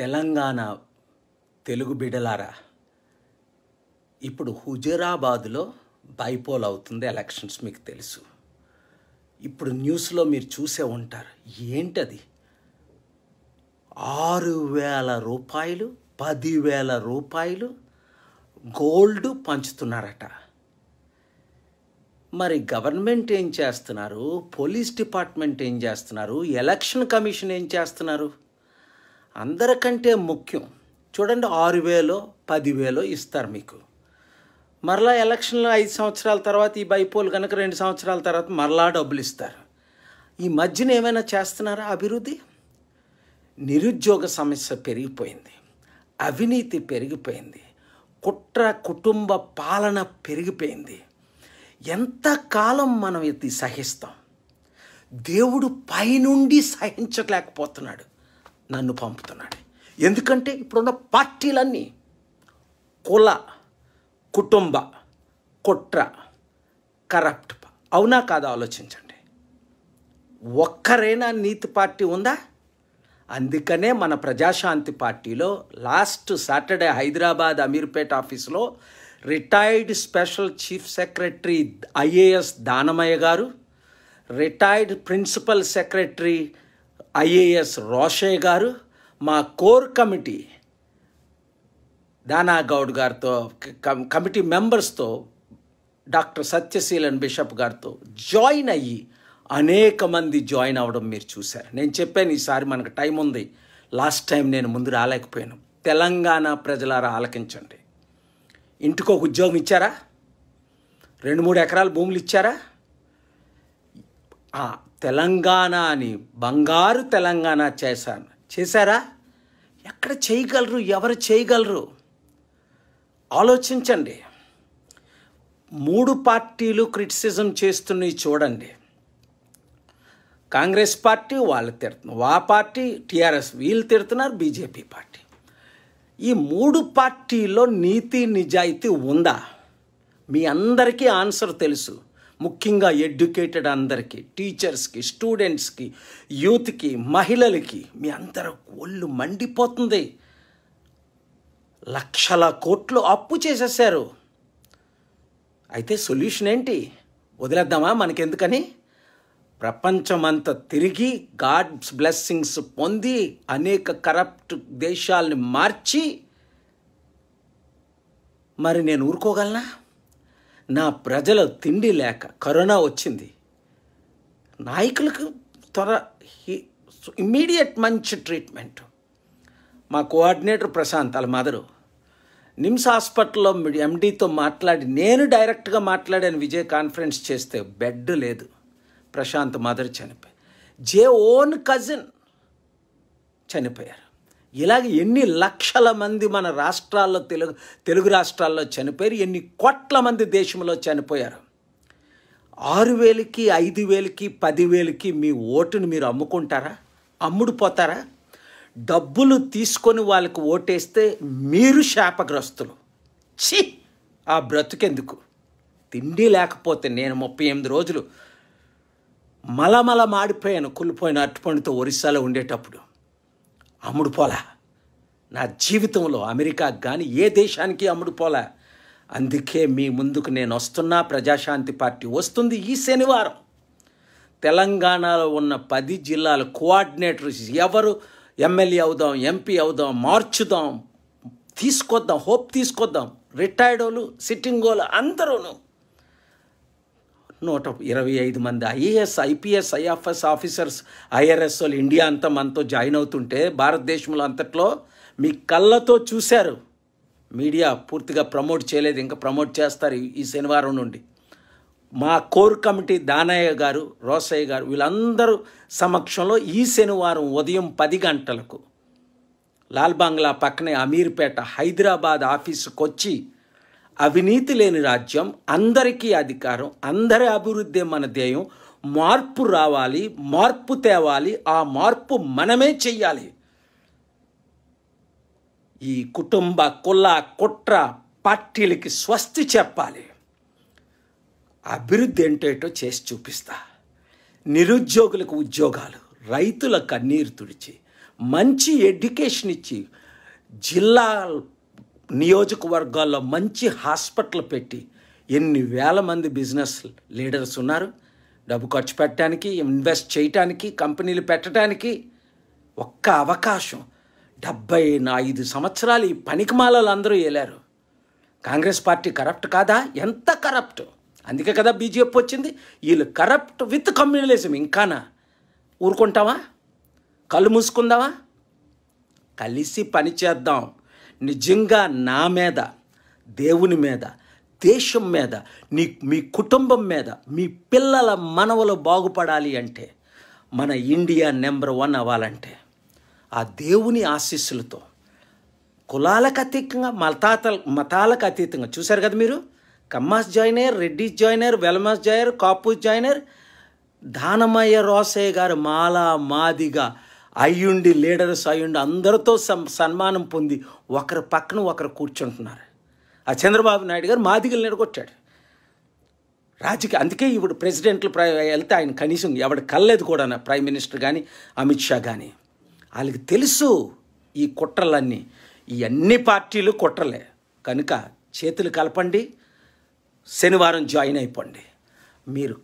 తెలంగాణ తెలుగు బిడలారా ఇప్పుడు హుజరాబాద్లో బైపోల్ అవుతుంది ఎలక్షన్స్ మీకు తెలుసు ఇప్పుడు న్యూస్లో మీరు చూసే ఉంటారు ఏంటది ఆరు వేల రూపాయలు పదివేల రూపాయలు గోల్డ్ పంచుతున్నారట మరి గవర్నమెంట్ ఏం చేస్తున్నారు పోలీస్ డిపార్ట్మెంట్ ఏం చేస్తున్నారు ఎలక్షన్ కమిషన్ ఏం చేస్తున్నారు అందరికంటే ముఖ్యం చూడండి ఆరు వేలో పదివేలో ఇస్తారు మీకు మరలా ఎలక్షన్లో ఐదు సంవత్సరాల తర్వాత ఈ బైపోలు కనుక రెండు సంవత్సరాల తర్వాత మరలా డబ్బులు ఇస్తారు ఈ మధ్యన ఏమైనా చేస్తున్నారా అభివృద్ధి నిరుద్యోగ సమస్య పెరిగిపోయింది అవినీతి పెరిగిపోయింది కుట్ర కుటుంబ పాలన పెరిగిపోయింది ఎంతకాలం మనం ఇది సహిస్తాం దేవుడు పైనుండి సహించలేకపోతున్నాడు నన్ను పంపుతున్నాడు ఎందుకంటే ఇప్పుడున్న పార్టీలన్నీ కుల కుటుంబ కుట్ర కరప్ట్ అవునా కాదా ఆలోచించండి ఒక్కరైనా నీతి పార్టీ ఉందా అందుకనే మన ప్రజాశాంతి పార్టీలో లాస్ట్ సాటర్డే హైదరాబాద్ అమీర్పేట ఆఫీస్లో retired special chief secretary IAS Danamayya garu retired principal secretary IAS Rosaiah garu మా కోర్ కమిటీ దానా గౌడ్ గారితో కమిటీ మెంబర్స్తో డాక్టర్ సత్యశీలన్ బిషప్ గారితో జాయిన్ అయ్యి అనేక మంది జాయిన్ అవ్వడం మీరు చూశారు నేను చెప్పాను ఈసారి మనకు టైం ఉంది లాస్ట్ టైం నేను ముందు రాలేకపోయాను తెలంగాణ ప్రజలారా ఆలకించండి ఇంటికి ఒక ఉద్యోగం ఇచ్చారా రెండు మూడు ఎకరాల భూములు ఇచ్చారా ఆ తెలంగాణని బంగారు తెలంగాణ చేశాను చేశారా ఎక్కడ చేయగలరు ఎవరు చేయగలరు ఆలోచించండి మూడు పార్టీలు క్రిటిసిజం చేస్తున్నాయి చూడండి కాంగ్రెస్ పార్టీ వాళ్ళు తిడుతున్నారు ఆ పార్టీ టీఆర్ఎస్ వీళ్ళు తిడుతున్నారు బీజేపీ పార్టీ ఈ మూడు పార్టీల్లో నీతి నిజాయితీ ఉందా మీ అందరికీ ఆన్సర్ తెలుసు ముఖ్యంగా ఎడ్యుకేటెడ్ అందరికీ టీచర్స్కి స్టూడెంట్స్కి యూత్కి మహిళలకి మీ అందరూ ఒళ్ళు మండిపోతుంది లక్షల కోట్లు అప్పు చేసేసారు అయితే సొల్యూషన్ ఏంటి వదిలేద్దామా మనకెందుకని ప్రపంచమంతా తిరిగి గాడ్స్ బ్లెస్సింగ్స్ పొంది అనేక కరప్ట్ దేశాలని మార్చి మరి నేను ఊరుకోగలనా నా ప్రజల తిండి లేక కరోనా వచ్చింది నాయకులకు త్వర ఇమ్మీడియట్ మంచి ట్రీట్మెంట్ మా కోఆర్డినేటర్ ప్రశాంత్ వాళ్ళ మదరు నిమ్స్ హాస్పిటల్లో ఎండీతో మాట్లాడి నేను డైరెక్ట్గా మాట్లాడాను విజయ్ కాన్ఫరెన్స్ చేస్తే బెడ్ లేదు ప్రశాంత్ మదర్ చనిపోయి జే ఓన్ కజిన్ చనిపోయారు ఇలాగ ఎన్ని లక్షల మంది మన రాష్ట్రాల్లో తెలుగు తెలుగు రాష్ట్రాల్లో చనిపోయారు ఎన్ని కోట్ల మంది దేశంలో చనిపోయారు ఆరు వేలకి ఐదు వేలకి పదివేలకి మీ ఓటును మీరు అమ్ముకుంటారా అమ్ముడుపోతారా డబ్బులు తీసుకొని వాళ్ళకి ఓటేస్తే మీరు శాపగ్రస్తులు ఛీ ఆ బ్రతుకెందుకు తిండి లేకపోతే నేను ముప్పై ఎనిమిది రోజులు మలమల మాడిపోయాను కుళ్ళిపోయిన అట్టుపండితో ఒరిస్సాలో ఉండేటప్పుడు అమ్ముడు పోలా నా జీవితంలో అమెరికా కానీ ఏ దేశానికి అమ్ముడు పోలా అందుకే మీ ముందుకు నేను వస్తున్నా ప్రజాశాంతి పార్టీ వస్తుంది ఈ శనివారం తెలంగాణలో ఉన్న పది జిల్లాల కోఆర్డినేటర్స్ ఎవరు ఎమ్మెల్యే అవుదాం ఎంపీ అవుదాం మార్చుదాం తీసుకొద్దాం హోప్ తీసుకొద్దాం రిటైర్డ్ వాళ్ళు సిట్టింగ్ వాళ్ళు నూట ఇరవై ఐదు మంది IAS IPS IFS officers IRS వాళ్ళు ఇండియా అంతా మనతో జాయిన్ అవుతుంటే భారతదేశంలో అంతట్లో మీ కళ్ళతో చూశారు మీడియా పూర్తిగా ప్రమోట్ చేయలేదు ఇంకా ప్రమోట్ చేస్తారు ఈ శనివారం నుండి మా కోర్ కమిటీ దానయ్య గారు రోసయ్య గారు వీళ్ళందరూ సమక్షంలో ఈ శనివారం ఉదయం పది గంటలకు లాల్ బంగ్లా పక్కనే అమీర్పేట హైదరాబాద్ ఆఫీసుకు వచ్చి అవినీతి లేని రాజ్యం అందరికీ అధికారం అందరి అభివృద్ధి మన ధ్యేయం మార్పు రావాలి మార్పు తేవాలి ఆ మార్పు మనమే చెయ్యాలి ఈ కుటుంబ కుల కుట్ర పార్టీలకి స్వస్తి చెప్పాలి అభివృద్ధి ఏంటేటో చేసి చూపిస్తా నిరుద్యోగులకు ఉద్యోగాలు రైతుల కన్నీరు తుడిచి మంచి ఎడ్యుకేషన్ ఇచ్చి జిల్లా నియోజకవర్గాల్లో మంచి హాస్పిటల్ పెట్టి ఎన్ని వేల మంది బిజినెస్ లీడర్స్ ఉన్నారు డబ్బు ఖర్చు పెట్టడానికి ఇన్వెస్ట్ చేయటానికి కంపెనీలు పెట్టడానికి ఒక్క అవకాశం డెబ్బై ఐదు సంవత్సరాలు ఈ పనికిమాలలు అందరూ వేలారు కాంగ్రెస్ పార్టీ కరప్ట్ కాదా ఎంత కరప్ట్ అందుకే కదా బీజేపీ వచ్చింది వీళ్ళు కరప్ట్ విత్ కమ్యూనలిజం ఇంకానా ఊరుకుంటావా కళ్ళు మూసుకుందావా కలిసి పని చేద్దాం నిజంగా నా మీద దేవుని మీద దేశం మీద నీ మీ కుటుంబం మీద మీ పిల్లల మనవలు బాగుపడాలి అంటే మన ఇండియా నెంబర్ వన్ అవ్వాలంటే ఆ దేవుని ఆశీస్సులతో కులాలకు అతీతంగా మతాతల మతాలకు అతీతంగా చూశారు కదా మీరు కమ్మాస్ జాయినర్ రెడ్డిస్ జాయినర్ వెల్మాస్ జాయినర్ కాపూస్ జాయినర్ దానమయ్య రోసయ్య గారు మాలా మాదిగా అయ్యుండి లీడర్స్ అయ్యుండి అందరితో సన్మానం పొంది ఒకరి పక్కన ఒకరు కూర్చుంటున్నారు ఆ చంద్రబాబు నాయుడు గారు మాదిగలు నెడగొచ్చాడు రాజకీయ అందుకే ఇప్పుడు ప్రెసిడెంట్లు వెళ్తే ఆయన కనీసం ఎవడు కల్లేదు కూడా ప్రైమ్ మినిస్టర్ కానీ అమిత్ షా కానీ వాళ్ళకి తెలుసు ఈ కుట్రలన్నీ ఈ అన్ని పార్టీలు కుట్రలే కనుక చేతులు కలపండి శనివారం జాయిన్ అయిపోండి మీరు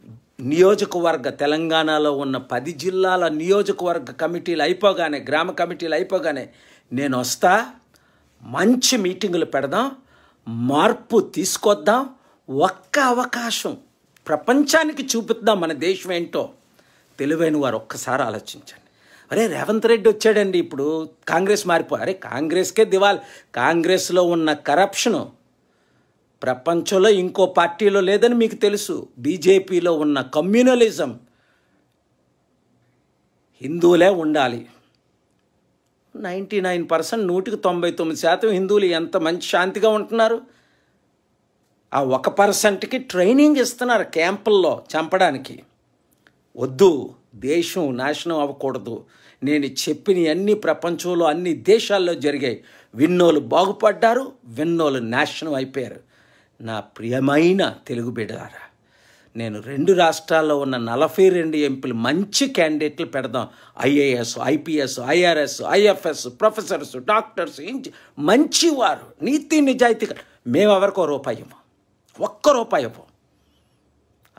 నియోజకవర్గ తెలంగాణలో ఉన్న పది జిల్లాల నియోజకవర్గ కమిటీలు అయిపోగానే గ్రామ కమిటీలు అయిపోగానే నేను వస్తా మంచి మీటింగులు పెడదాం మార్పు తీసుకొద్దాం ఒక్క అవకాశం ప్రపంచానికి చూపిద్దాం మన దేశం ఏంటో తెలివైన వారు ఒక్కసారి ఆలోచించండి అరే రేవంత్ రెడ్డి వచ్చాడండి ఇప్పుడు కాంగ్రెస్ మారిపో అరే కాంగ్రెస్కే దివాలి కాంగ్రెస్లో ఉన్న కరప్షను ప్రపంచంలో ఇంకో పార్టీలో లేదని మీకు తెలుసు బీజేపీలో ఉన్న కమ్యూనలిజం హిందువులే ఉండాలి నైంటీ నైన్ పర్సెంట్ నూటికి తొంభై తొమ్మిది శాతం హిందువులు ఎంత మంచి శాంతిగా ఉంటున్నారు ఆ ఒక పర్సెంట్కి ట్రైనింగ్ ఇస్తున్నారు క్యాంపుల్లో చంపడానికి వద్దు దేశం నాశనం అవ్వకూడదు నేను చెప్పిన అన్ని ప్రపంచంలో అన్ని దేశాల్లో జరిగాయి విన్నోలు బాగుపడ్డారు విన్నోలు నాశనం అయిపోయారు నా ప్రియమైన తెలుగు బిడ్డారా నేను రెండు రాష్ట్రాల్లో ఉన్న నలభై రెండు ఎంపీలు మంచి క్యాండిడేట్లు పెడదాం IAS IPS IRS IFS professors doctors ఇంజి మంచివారు నీతి నిజాయితీగా మేము ఎవరికో రూపాయి ఒక్క రూపాయి ఇవ్వం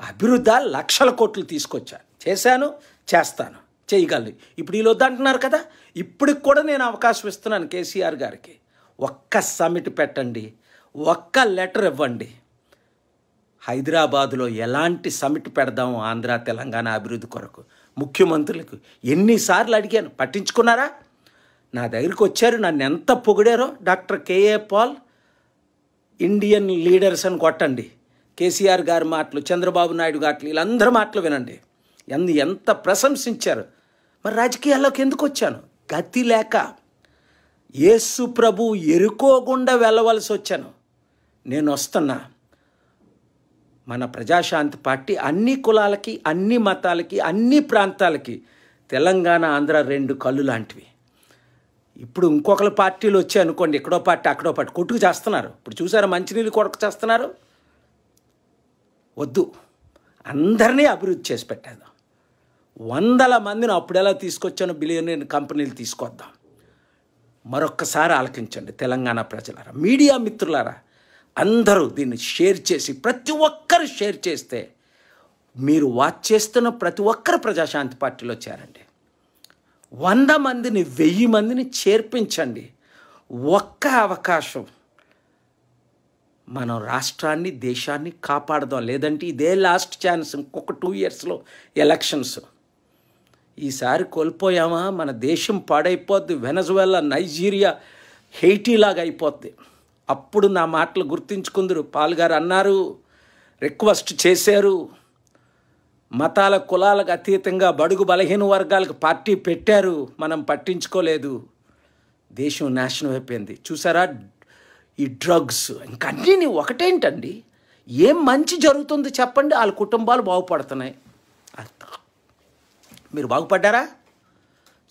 అభివృద్ధి లక్షల కోట్లు తీసుకొచ్చాను చేశాను చేస్తాను చేయగలను ఇప్పుడు ఈలోద్దు అంటున్నారు కదా ఇప్పటికి కూడా నేను అవకాశం ఇస్తున్నాను కేసీఆర్ గారికి ఒక్క సమిట్ పెట్టండి ఒక్క లెటర్ ఇవ్వండి హైదరాబాదులో ఎలాంటి సమిట్ పెడదాం ఆంధ్ర తెలంగాణ అభివృద్ధి కొరకు ముఖ్యమంత్రులకు ఎన్నిసార్లు అడిగాను పట్టించుకున్నారా నా దగ్గరికి వచ్చారు నన్ను ఎంత పొగిడారో doctor KA Paul Indian leaders అని కొట్టండి కేసీఆర్ గారి మాటలు చంద్రబాబు నాయుడు గాట్లు వీళ్ళందరి మాటలు వినండి ఎందు ఎంత ప్రశంసించారు మరి రాజకీయాల్లోకి ఎందుకు వచ్చాను గతి లేక ఏసు ప్రభు ఎరుకోకుండా వెళ్ళవలసి వచ్చాను నేను వస్తున్నా మన ప్రజాశాంతి పార్టీ అన్ని కులాలకి అన్ని మతాలకి అన్ని ప్రాంతాలకి తెలంగాణ ఆంధ్ర రెండు కళ్ళు లాంటివి ఇప్పుడు ఇంకొకరు పార్టీలు వచ్చి అనుకోండి ఎక్కడో పార్టీ అక్కడో పార్టీ కొట్టుకు చేస్తున్నారు ఇప్పుడు చూసారా మంచినీళ్ళు కొడుకు చేస్తున్నారు వద్దు అందరినీ అభివృద్ధి చేసి పెట్టేద్దాం వందల మందిని అప్పుడెలా తీసుకొచ్చాను బిలియన్ కంపెనీలు తీసుకొద్దాం మరొక్కసారి ఆలకించండి తెలంగాణ ప్రజలారా మీడియా మిత్రులారా అందరూ దీన్ని షేర్ చేసి ప్రతి ఒక్కరు షేర్ చేస్తే మీరు వాచ్ చేస్తున్న ప్రతి ఒక్కరు ప్రజాశాంతి పార్టీలో చేరండి వంద మందిని వెయ్యి మందిని చేర్పించండి ఒక్క అవకాశం మనం రాష్ట్రాన్ని దేశాన్ని కాపాడదాం లేదంటే ఇదే లాస్ట్ ఛాన్స్ ఇంకొక టూ ఇయర్స్లో ఎలక్షన్స్ ఈసారి కోల్పోయామా మన దేశం పాడైపోద్ది వెనజువెలా నైజీరియా హెయిటీలాగా అయిపోద్ది అప్పుడు నా మాటలు గుర్తించుకుందరు పాల్గారు అన్నారు రిక్వెస్ట్ చేశారు మతాల కులాలకు అతీతంగా బడుగు బలహీన వర్గాలకు పార్టీ పెట్టారు మనం పట్టించుకోలేదు దేశం నాశనం అయిపోయింది చూసారా ఈ డ్రగ్స్ ఇంకా అన్నీ ఒకటేంటండి ఏం మంచి జరుగుతుంది చెప్పండి వాళ్ళ కుటుంబాలు బాగుపడుతున్నాయి మీరు బాగుపడ్డారా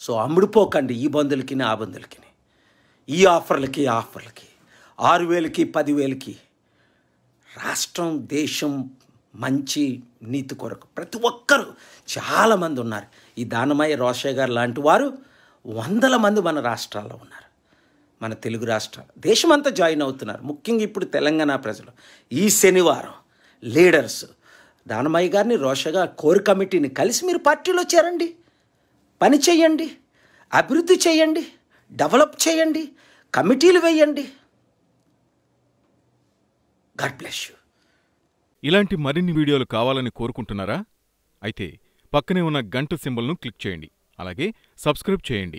సో అమ్ముడుపోకండి ఈ బంధులకి ఆ బంధులకి ఈ ఆఫర్లకి ఆఫర్లకి ఆరు వేలకి పదివేలకి రాష్ట్రం దేశం మంచి నీతి కొరకు ప్రతి ఒక్కరూ చాలామంది ఉన్నారు ఈ దానమయ్య రోషయ్య గారు లాంటి వారు వందల మంది మన రాష్ట్రాల్లో ఉన్నారు మన తెలుగు రాష్ట్రాలు దేశమంతా జాయిన్ అవుతున్నారు ముఖ్యంగా ఇప్పుడు తెలంగాణ ప్రజలు ఈ శనివారం లీడర్స్ దానమయ్య గారిని రోషగా కోర్ కమిటీని కలిసి మీరు పార్టీలో చేరండి పని చేయండి అభివృద్ధి చేయండి డెవలప్ చేయండి కమిటీలు వేయండి గాడ్ బ్లెస్ యూ ఇలాంటి మరిన్ని వీడియోలు కావాలని కోరుకుంటున్నారా అయితే పక్కనే ఉన్న గంట సింబల్ను క్లిక్ చేయండి అలాగే సబ్స్క్రైబ్ చేయండి